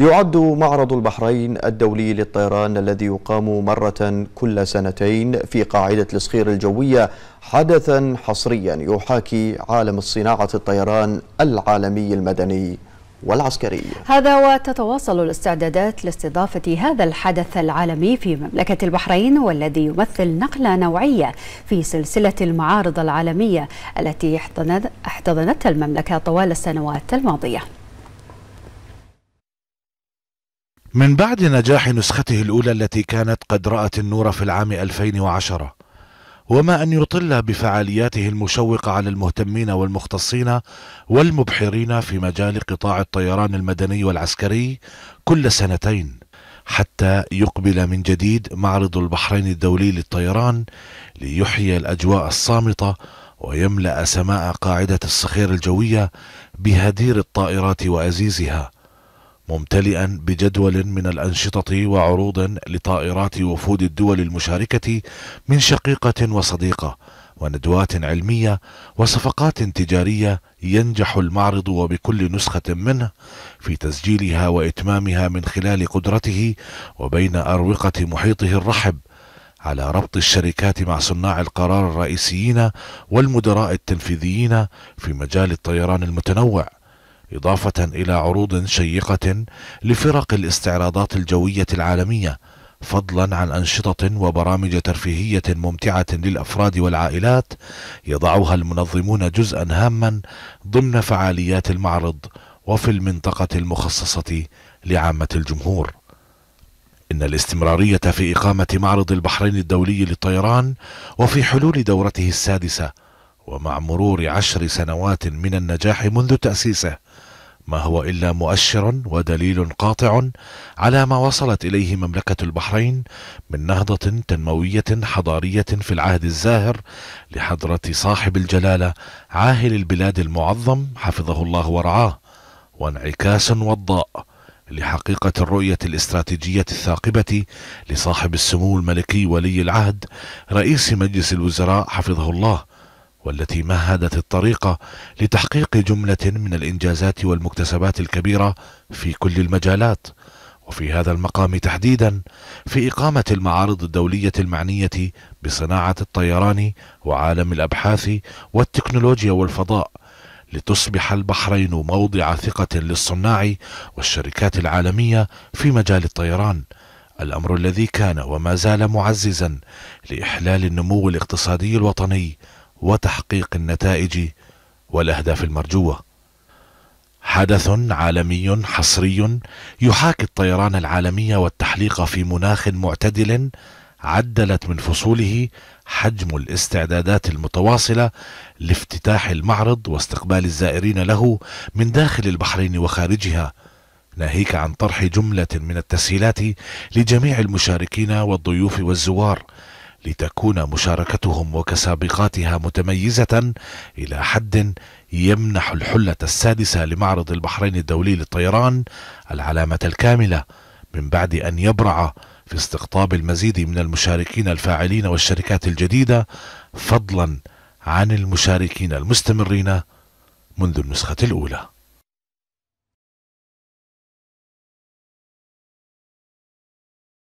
يعد معرض البحرين الدولي للطيران الذي يقام مرة كل سنتين في قاعدة الصخير الجوية حدثا حصريا يحاكي عالم الصناعة الطيران العالمي المدني والعسكري هذا وتتواصل الاستعدادات لاستضافة هذا الحدث العالمي في مملكة البحرين والذي يمثل نقلة نوعية في سلسلة المعارض العالمية التي احتضنتها المملكة طوال السنوات الماضية من بعد نجاح نسخته الأولى التي كانت قد رأت النور في العام 2010 وما أن يطل بفعالياته المشوقة على المهتمين والمختصين والمبحرين في مجال قطاع الطيران المدني والعسكري كل سنتين حتى يقبل من جديد معرض البحرين الدولي للطيران ليحيي الأجواء الصامتة ويملأ سماء قاعدة الصخير الجوية بهدير الطائرات وأزيزها ممتلئا بجدول من الأنشطة وعروض لطائرات وفود الدول المشاركة من شقيقة وصديقة وندوات علمية وصفقات تجارية ينجح المعرض وبكل نسخة منه في تسجيلها وإتمامها من خلال قدرته وبين أروقة محيطه الرحب على ربط الشركات مع صناع القرار الرئيسيين والمدراء التنفيذيين في مجال الطيران المتنوع إضافة إلى عروض شيقة لفرق الاستعراضات الجوية العالمية فضلا عن أنشطة وبرامج ترفيهية ممتعة للأفراد والعائلات يضعها المنظمون جزءا هاما ضمن فعاليات المعرض وفي المنطقة المخصصة لعامة الجمهور إن الاستمرارية في إقامة معرض البحرين الدولي للطيران وفي حلول دورته السادسة ومع مرور عشر سنوات من النجاح منذ تأسيسه ما هو إلا مؤشر ودليل قاطع على ما وصلت إليه مملكة البحرين من نهضة تنموية حضارية في العهد الزاهر لحضرة صاحب الجلالة عاهل البلاد المعظم حفظه الله ورعاه وانعكاس وضاء لحقيقة الرؤية الاستراتيجية الثاقبة لصاحب السمو الملكي ولي العهد رئيس مجلس الوزراء حفظه الله والتي مهدت الطريق لتحقيق جملة من الإنجازات والمكتسبات الكبيرة في كل المجالات وفي هذا المقام تحديدا في إقامة المعارض الدولية المعنية بصناعة الطيران وعالم الأبحاث والتكنولوجيا والفضاء لتصبح البحرين موضع ثقة للصناع والشركات العالمية في مجال الطيران الأمر الذي كان وما زال معززا لإحلال النمو الاقتصادي الوطني وتحقيق النتائج والاهداف المرجوه حدث عالمي حصري يحاكي الطيران العالمي والتحليق في مناخ معتدل عدلت من فصوله حجم الاستعدادات المتواصله لافتتاح المعرض واستقبال الزائرين له من داخل البحرين وخارجها ناهيك عن طرح جمله من التسهيلات لجميع المشاركين والضيوف والزوار لتكون مشاركتهم وكسابقاتها متميزة إلى حد يمنح الحلة السادسة لمعرض البحرين الدولي للطيران العلامة الكاملة من بعد أن يبرع في استقطاب المزيد من المشاركين الفاعلين والشركات الجديدة فضلا عن المشاركين المستمرين منذ النسخة الأولى